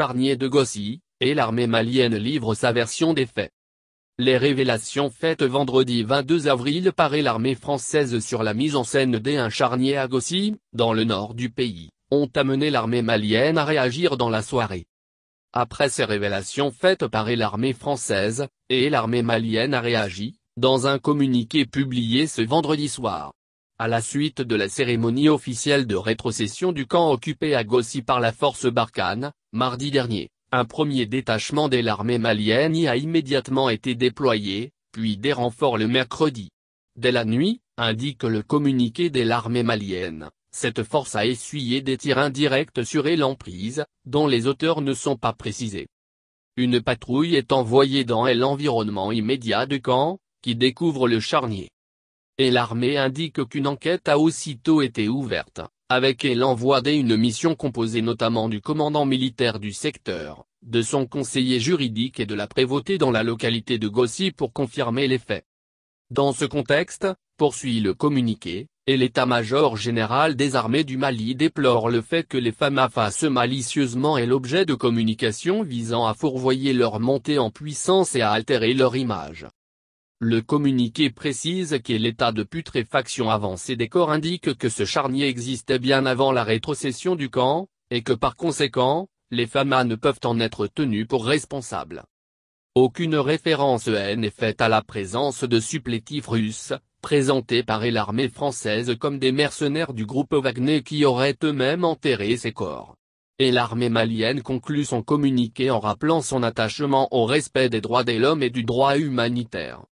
charnier de Gossi, et l'armée malienne livre sa version des faits. Les révélations faites vendredi 22 avril par l'armée française sur la mise en scène d'un charnier à Gossi, dans le nord du pays, ont amené l'armée malienne à réagir dans la soirée. Après ces révélations faites par l'armée française, et l'armée malienne a réagi, dans un communiqué publié ce vendredi soir. À la suite de la cérémonie officielle de rétrocession du camp occupé à Gossi par la force Barkhane, Mardi dernier, un premier détachement de l'armée malienne y a immédiatement été déployé, puis des renforts le mercredi. Dès la nuit, indique le communiqué de l'armée malienne, cette force a essuyé des tirs indirects sur en Prise, dont les auteurs ne sont pas précisés. Une patrouille est envoyée dans l'environnement immédiat de camp, qui découvre le charnier. Et l'armée indique qu'une enquête a aussitôt été ouverte, avec elle envoyé une mission composée notamment du commandant militaire du secteur, de son conseiller juridique et de la prévôté dans la localité de Gossy pour confirmer les faits. Dans ce contexte, poursuit le communiqué, et l'état-major général des armées du Mali déplore le fait que les femmes fassent malicieusement et l'objet de communications visant à fourvoyer leur montée en puissance et à altérer leur image. Le communiqué précise que l'état de putréfaction avancée des corps indique que ce charnier existait bien avant la rétrocession du camp, et que par conséquent, les FAMA ne peuvent en être tenus pour responsables. Aucune référence n'est faite à la présence de supplétifs russes, présentés par l'armée française comme des mercenaires du groupe Wagner qui auraient eux-mêmes enterré ces corps. Et l'armée malienne conclut son communiqué en rappelant son attachement au respect des droits de l'homme et du droit humanitaire.